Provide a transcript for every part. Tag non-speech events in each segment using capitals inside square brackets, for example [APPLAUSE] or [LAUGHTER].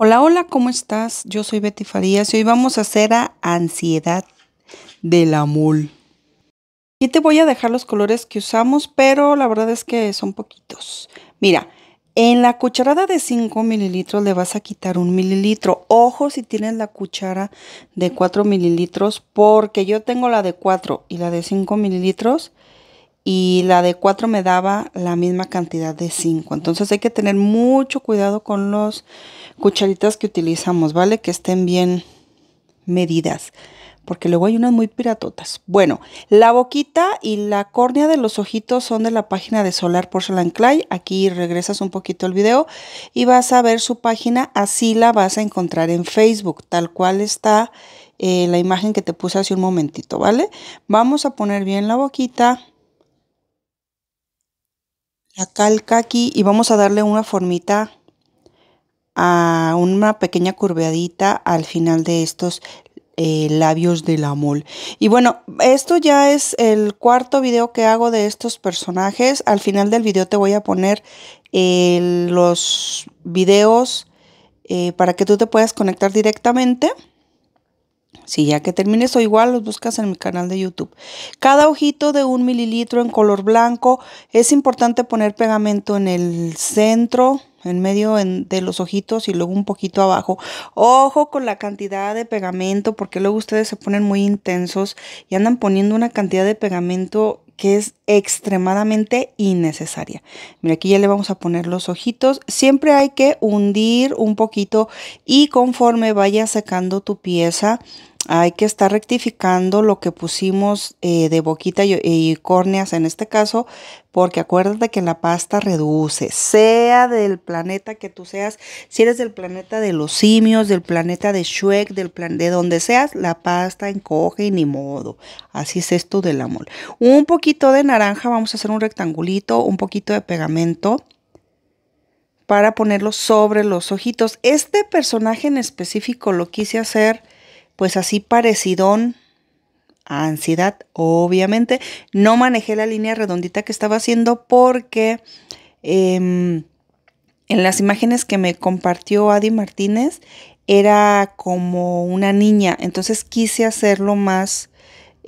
Hola, hola, ¿cómo estás? Yo soy Betty Farías y hoy vamos a hacer a ansiedad la amor. Y te voy a dejar los colores que usamos, pero la verdad es que son poquitos. Mira, en la cucharada de 5 mililitros le vas a quitar un mililitro. Ojo si tienes la cuchara de 4 mililitros, porque yo tengo la de 4 y la de 5 mililitros y la de 4 me daba la misma cantidad de 5. Entonces hay que tener mucho cuidado con los cucharitas que utilizamos, ¿vale? Que estén bien medidas, porque luego hay unas muy piratotas. Bueno, la boquita y la córnea de los ojitos son de la página de Solar Porcelain Clay. Aquí regresas un poquito el video y vas a ver su página, así la vas a encontrar en Facebook, tal cual está eh, la imagen que te puse hace un momentito, ¿vale? Vamos a poner bien la boquita. La calca aquí y vamos a darle una formita a una pequeña curveadita al final de estos eh, labios de la mol. Y bueno, esto ya es el cuarto video que hago de estos personajes. Al final del video te voy a poner los videos eh, para que tú te puedas conectar directamente. Si ya que termines o igual los buscas en mi canal de YouTube. Cada ojito de un mililitro en color blanco. Es importante poner pegamento en el centro en medio de los ojitos y luego un poquito abajo. Ojo con la cantidad de pegamento porque luego ustedes se ponen muy intensos y andan poniendo una cantidad de pegamento que es extremadamente innecesaria. Mira, aquí ya le vamos a poner los ojitos. Siempre hay que hundir un poquito y conforme vaya secando tu pieza, hay que estar rectificando lo que pusimos eh, de boquita y, córneas en este caso, porque acuérdate que la pasta reduce, sea del planeta que tú seas, si eres del planeta de los simios, del planeta de Shuek, del plan, de donde seas, la pasta encoge y ni modo. Así es esto del amor. Un poquito de naranja, vamos a hacer un rectangulito, un poquito de pegamento para ponerlo sobre los ojitos. Este personaje en específico lo quise hacer pues así parecidón a ansiedad, obviamente. No manejé la línea redondita que estaba haciendo porque em, en las imágenes que me compartió Adi Martínez era como una niña, entonces quise hacerlo más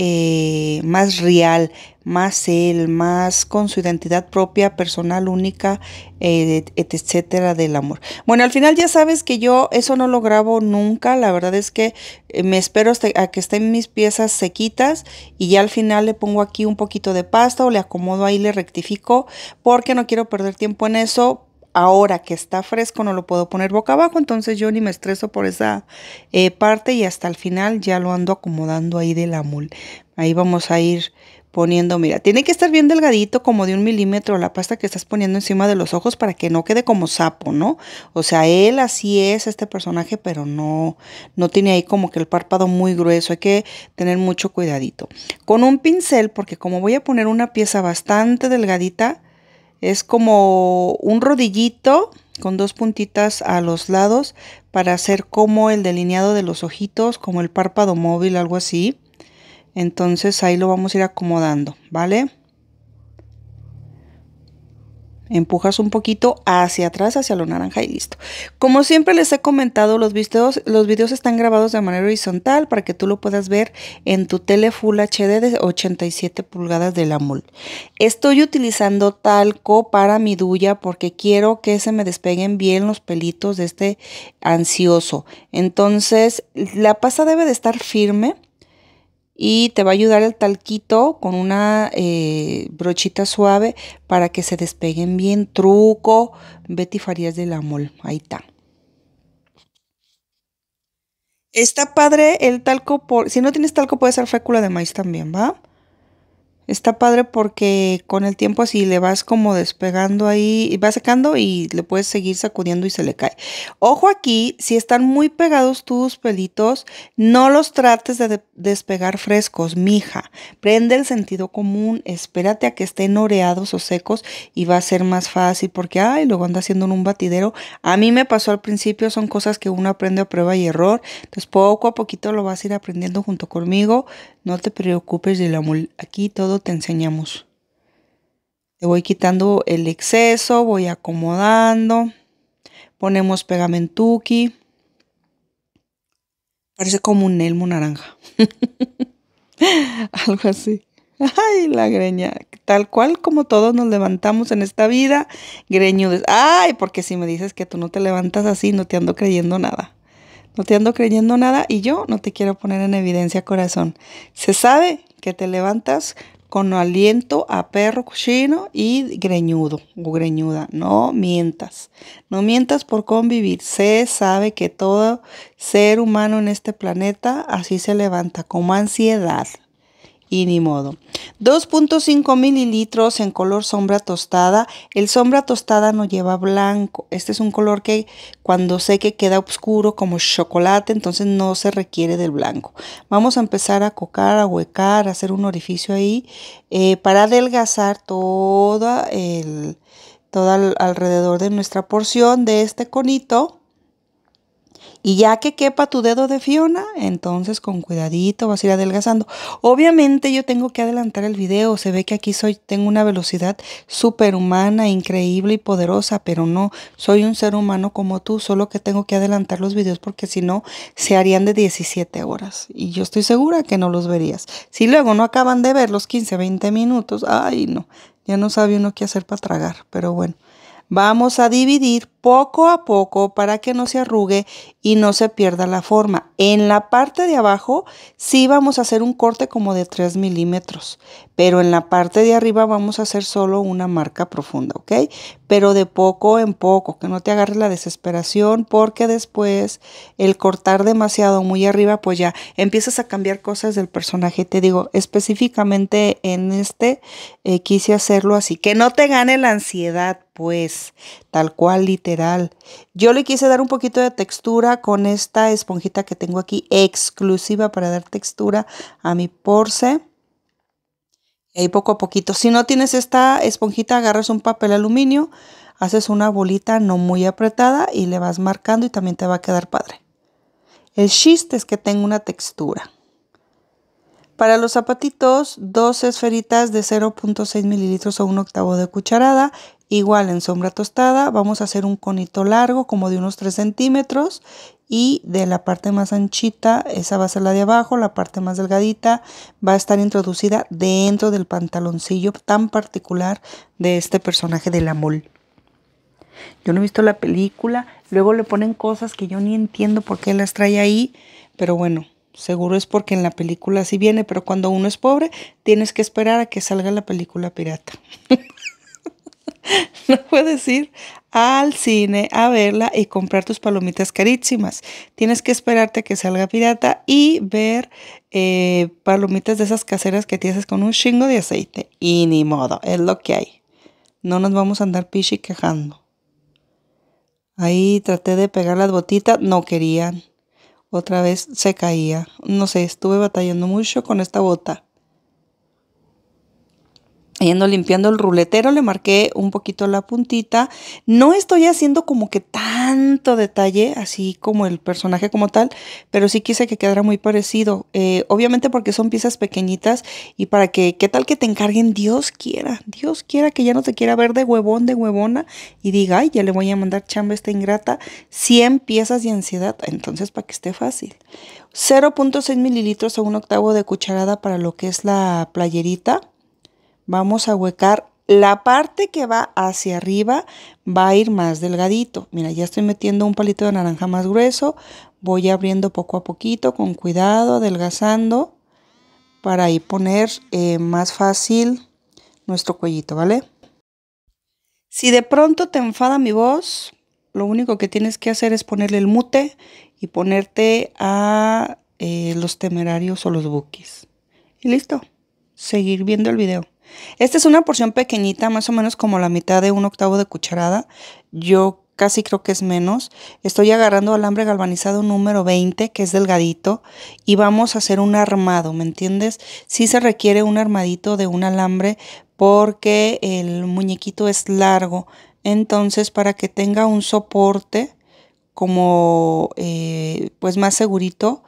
eh, más real, más él, más con su identidad propia, personal, única, eh, etcétera, del amor. Bueno, al final ya sabes que yo eso no lo grabo nunca, la verdad es que eh, me espero a que estén mis piezas sequitas y ya al final le pongo aquí un poquito de pasta o le acomodo ahí, le rectifico, porque no quiero perder tiempo en eso, ahora que está fresco no lo puedo poner boca abajo, entonces yo ni me estreso por esa eh, parte y hasta el final ya lo ando acomodando ahí de la mul. Ahí vamos a ir poniendo, mira, tiene que estar bien delgadito, como de un milímetro la pasta que estás poniendo encima de los ojos para que no quede como sapo, ¿no? O sea, él así es este personaje, pero no, no tiene ahí como que el párpado muy grueso, hay que tener mucho cuidadito. Con un pincel, porque como voy a poner una pieza bastante delgadita, es como un rodillito con dos puntitas a los lados para hacer como el delineado de los ojitos, como el párpado móvil, algo así. Entonces ahí lo vamos a ir acomodando, ¿vale? Empujas un poquito hacia atrás, hacia lo naranja y listo. Como siempre les he comentado, los videos, los están grabados de manera horizontal para que tú lo puedas ver en tu tele Full HD de 87 pulgadas de la MUL. Estoy utilizando talco para mi duya porque quiero que se me despeguen bien los pelitos de este ansioso. Entonces, la pasta debe de estar firme y te va a ayudar el talquito con una eh, brochita suave para que se despeguen bien. Truco Betty Farías de la Mol. Ahí está. Está padre el talco, si no tienes talco puede ser fécula de maíz también, ¿va? está padre porque con el tiempo así le vas como despegando ahí, y va sacando y le puedes seguir sacudiendo y se le cae. Ojo aquí, si están muy pegados tus pelitos, no los trates de despegar frescos, mija. Prende el sentido común, espérate a que estén oreados o secos y va a ser más fácil porque, ay, luego anda haciendo en un batidero. A mí me pasó al principio, son cosas que uno aprende a prueba y error. Entonces poco a poquito lo vas a ir aprendiendo junto conmigo. No te preocupes la amor, aquí todo te enseñamos. Te voy quitando el exceso, voy acomodando. Ponemos pegamento aquí. Parece como un elmo naranja. [LAUGHS] Algo así. Ay, la greña. Tal cual como todos nos levantamos en esta vida, greñudes. Ay, porque si me dices que tú no te levantas así, no te ando creyendo nada. No te ando creyendo nada y yo no te quiero poner en evidencia, corazón. Se sabe que te levantas con aliento a perro chino y greñudo o greñuda. No mientas. No mientas por convivir. Se sabe que todo ser humano en este planeta así se levanta, como ansiedad, y ni modo. 2.5 mililitros en color sombra tostada. El sombra tostada no lleva blanco. Este es un color que cuando que queda oscuro como chocolate, entonces no se requiere del blanco. Vamos a empezar a cocar, a huecar, a hacer un orificio ahí eh, para adelgazar todo el todo alrededor de nuestra porción de este conito y ya que quepa tu dedo de Fiona, entonces con cuidadito vas a ir adelgazando. Obviamente yo tengo que adelantar el video. Se ve que aquí soy, tengo una velocidad superhumana, increíble y poderosa, pero no, soy un ser humano como tú, solo que tengo que adelantar los videos porque si no, se harían de 17 horas. Y yo estoy segura que no los verías. Si luego no acaban de ver los 15, 20 minutos, ay no, ya no sabe uno qué hacer para tragar, pero bueno. Vamos a dividir poco a poco para que no se arrugue y no se pierda la forma. En la parte de abajo sí vamos a hacer un corte como de 3 milímetros, pero en la parte de arriba vamos a hacer solo una marca profunda, ¿ok? Pero de poco en poco, que no te agarre la desesperación porque después el cortar demasiado muy arriba, pues ya empiezas a cambiar cosas del personaje. Te digo, específicamente en este eh, quise hacerlo así, que no te gane la ansiedad pues tal cual literal. Yo le quise dar un poquito de textura con esta esponjita que tengo aquí, exclusiva para dar textura a mi porce. Y poco a poquito. Si no tienes esta esponjita, agarras un papel aluminio, haces una bolita no muy apretada y le vas marcando y también te va a quedar padre. El chiste es que tenga una textura. Para los zapatitos, dos esferitas de 0.6 mililitros o un octavo de cucharada. Igual en sombra tostada vamos a hacer un conito largo como de unos 3 centímetros y de la parte más anchita, esa va a ser la de abajo, la parte más delgadita va a estar introducida dentro del pantaloncillo tan particular de este personaje de la mol. Yo no he visto la película, luego le ponen cosas que yo ni entiendo por qué las trae ahí, pero bueno, Seguro es porque en la película sí viene, pero cuando uno es pobre, tienes que esperar a que salga la película pirata. [LAUGHS] no puedes ir al cine a verla y comprar tus palomitas carísimas. Tienes que esperarte a que salga pirata y ver eh, palomitas de esas caseras que te haces con un chingo de aceite. Y ni modo, es lo que hay. No nos vamos a andar pichi quejando. Ahí traté de pegar las botitas, no querían otra vez se caía. No sé, estuve batallando mucho con esta bota yendo limpiando el ruletero, le marqué un poquito la puntita. No estoy haciendo como que tanto detalle, así como el personaje como tal, pero sí quise que quedara muy parecido. Eh, obviamente porque son piezas pequeñitas y para que, ¿qué tal que te encarguen? Dios quiera, Dios quiera que ya no te quiera ver de huevón, de huevona y diga, ay, ya le voy a mandar chamba esta ingrata, 100 piezas de ansiedad, entonces para que esté fácil. 0.6 mililitros a un octavo de cucharada para lo que es la playerita vamos a huecar la parte que va hacia arriba va a ir más delgadito. Mira, ya estoy metiendo un palito de naranja más grueso. Voy abriendo poco a poquito, con cuidado, adelgazando, para ahí poner eh, más fácil nuestro cuellito, ¿vale? Si de pronto te enfada mi voz, lo único que tienes que hacer es ponerle el mute y ponerte a eh, los temerarios o los bookies. Y listo, seguir viendo el video. Esta es una porción pequeñita, más o menos como la mitad de un octavo de cucharada. Yo casi creo que es menos. Estoy agarrando alambre galvanizado número 20, que es delgadito, y vamos a hacer un armado, ¿me entiendes? Sí se requiere un armadito de un alambre porque el muñequito es largo. Entonces, para que tenga un soporte como eh, pues más segurito,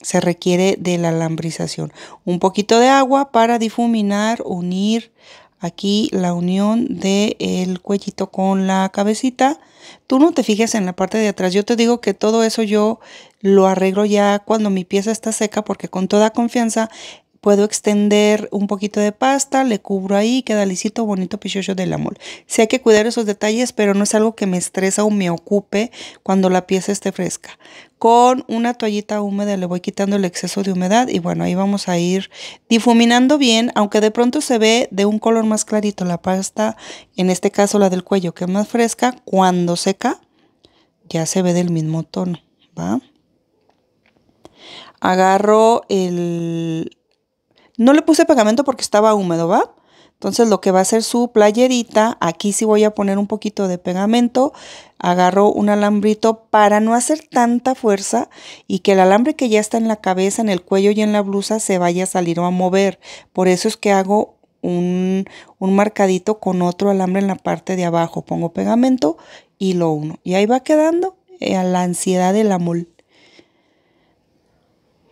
se requiere de la alambrización. Un poquito de agua para difuminar, unir aquí la unión del el cuellito con la cabecita. Tú no te fijes en la parte de atrás. Yo te digo que todo eso yo lo arreglo ya cuando mi pieza está seca porque con toda confianza Puedo extender un poquito de pasta, le cubro ahí, queda lisito, bonito de la mol. Sí hay que cuidar esos detalles, pero no es algo que me estresa o me ocupe cuando la pieza esté fresca. Con una toallita húmeda le voy quitando el exceso de humedad y bueno, ahí vamos a ir difuminando bien, aunque de pronto se ve de un color más clarito la pasta, en este caso la del cuello que es más fresca, cuando seca ya se ve del mismo tono, Agarro el, no le puse pegamento porque estaba húmedo, ¿va? Entonces lo que va a ser su playerita, aquí sí voy a poner un poquito de pegamento, agarro un alambrito para no hacer tanta fuerza y que el alambre que ya está en la cabeza, en el cuello y en la blusa se vaya a salir o a mover. Por eso es que hago un, un, marcadito con otro alambre en la parte de abajo. Pongo pegamento y lo uno. Y ahí va quedando eh, a la ansiedad del amor.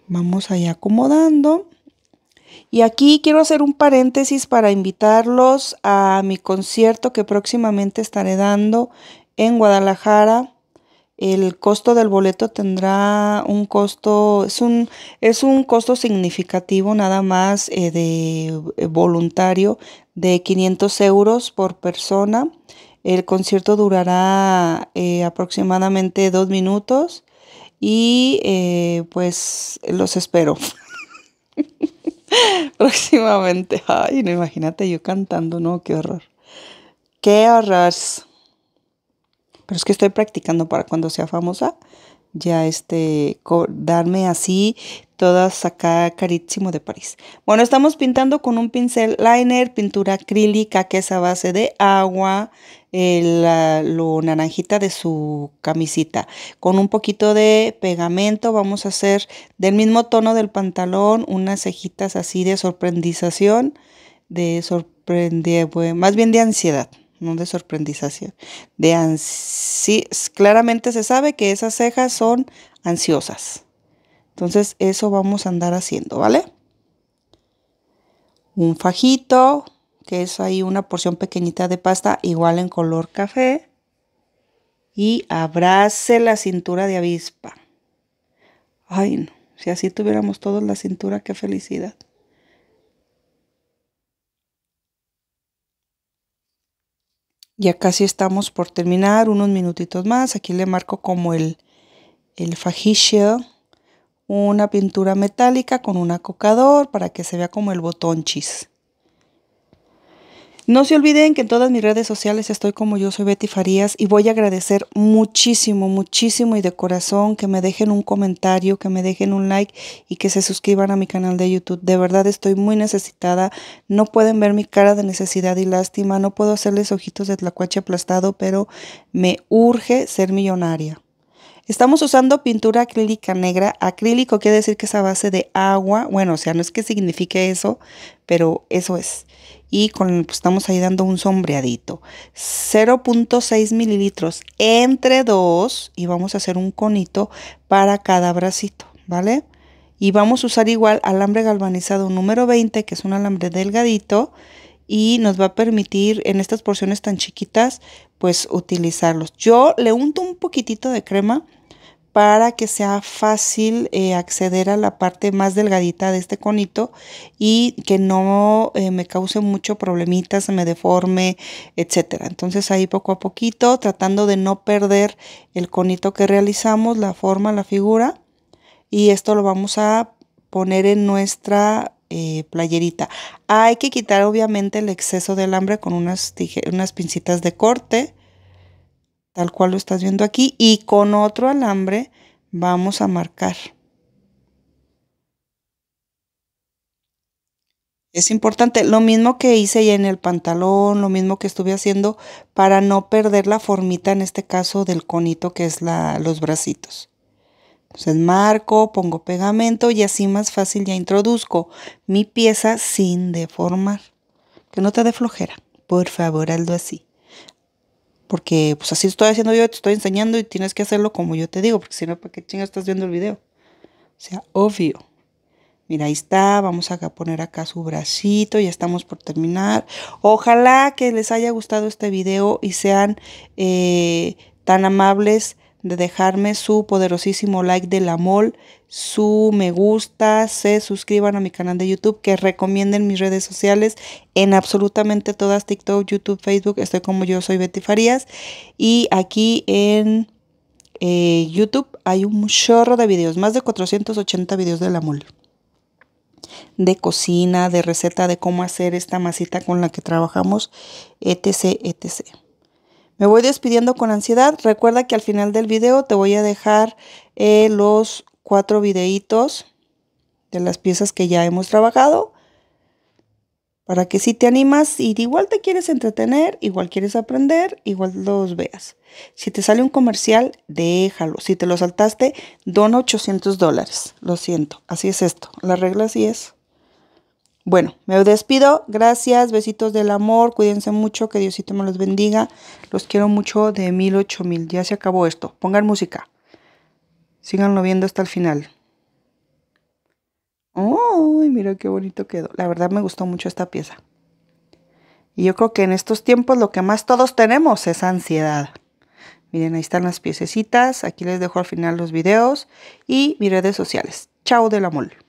Vamos ahí acomodando. Y aquí quiero hacer un paréntesis para invitarlos a mi concierto que próximamente estaré dando en Guadalajara. El costo del boleto tendrá un costo, es un, es un costo significativo nada más eh, de eh, voluntario de 500 euros por persona. El concierto durará eh, aproximadamente dos minutos y pues los espero. [LAUGHS] [LAUGHS] próximamente. Ay, no imagínate yo cantando, no, qué horror. Qué horror. Pero es que estoy practicando para cuando sea famosa ya este, darme así todas acá carísimo de París. Bueno, estamos pintando con un pincel liner, pintura acrílica que es a base de agua, eh, lo naranjita de su camisita. Con un poquito de pegamento vamos a hacer del mismo tono del pantalón unas cejitas así de sorprendización, de sorprendida, más bien de ansiedad no de sorprendización, de ansí. claramente se sabe que esas cejas son ansiosas. Entonces eso vamos a andar haciendo, ¿vale? Un fajito, que es ahí una porción pequeñita de pasta, igual en color café. Y abrace la cintura de avispa. Ay, no, si así tuviéramos todos la cintura, qué felicidad. Ya casi estamos por terminar, unos minutitos más. Aquí le marco como el, el una pintura metálica con un acocador para que se vea como el botón chis. No se olviden que en todas mis redes sociales estoy como yo soy Betty Farías y voy a agradecer muchísimo, muchísimo y de corazón que me dejen un comentario, que me dejen un like y que se suscriban a mi canal de YouTube. De verdad estoy muy necesitada. No pueden ver mi cara de necesidad y lástima. No puedo hacerles ojitos de tlacuache aplastado, pero me urge ser millonaria. Estamos usando pintura acrílica negra. Acrílico quiere decir que es a base de agua. Bueno, o sea, no es que signifique eso, pero eso es. Y con, pues, estamos ahí dando un sombreadito. 0.6 mililitros entre dos. Y vamos a hacer un conito para cada bracito, ¿vale? Y vamos a usar igual alambre galvanizado número 20, que es un alambre delgadito y nos va a permitir en estas porciones tan chiquitas pues utilizarlos. Yo le unto un poquitito de crema para que sea fácil eh, acceder a la parte más delgadita de este conito y que no eh, me cause mucho problemitas, me deforme, etcétera. Entonces ahí poco a poquito, tratando de no perder el conito que realizamos, la forma, la figura. Y esto lo vamos a poner en nuestra eh, playerita. Hay que quitar obviamente el exceso de alambre con unas, unas pincitas de corte tal cual lo estás viendo aquí, y con otro alambre vamos a marcar. Es importante, lo mismo que hice ya en el pantalón, lo mismo que estuve haciendo para no perder la formita, en este caso del conito que es la, los bracitos. Entonces marco, pongo pegamento y así más fácil ya introduzco mi pieza sin deformar. Que no te dé flojera, por favor, hazlo así. Porque pues así estoy haciendo yo, te estoy enseñando y tienes que hacerlo como yo te digo, porque si no, ¿para qué chingas estás viendo el video? O sea, obvio. Mira, ahí está, vamos a poner acá su bracito, ya estamos por terminar. Ojalá que les haya gustado este video y sean eh, tan amables de dejarme su poderosísimo like de la mol, su me gusta, se suscriban a mi canal de YouTube, que recomienden mis redes sociales en absolutamente todas, TikTok, YouTube, Facebook, estoy como yo soy Betty Farías. Y aquí en eh, YouTube hay un chorro de videos, más de 480 videos de la mol. De cocina, de receta, de cómo hacer esta masita con la que trabajamos, etc, etc. Me voy despidiendo con ansiedad. Recuerda que al final del video te voy a dejar eh, los cuatro videitos de las piezas que ya hemos trabajado. Para que si te animas y igual te quieres entretener, igual quieres aprender, igual los veas. Si te sale un comercial, déjalo. Si te lo saltaste, dona 800 dólares. Lo siento, así es esto. La regla así es. Bueno, me despido. Gracias, besitos del amor. Cuídense mucho, que Diosito me los bendiga. Los quiero mucho de mil ocho mil. Ya se acabó esto. Pongan música. Síganlo viendo hasta el final. ¡Uy! mira qué bonito quedó. La verdad me gustó mucho esta pieza. Y yo creo que en estos tiempos lo que más todos tenemos es ansiedad. Miren, ahí están las piececitas. Aquí les dejo al final los videos y mis redes sociales. Chao del amor.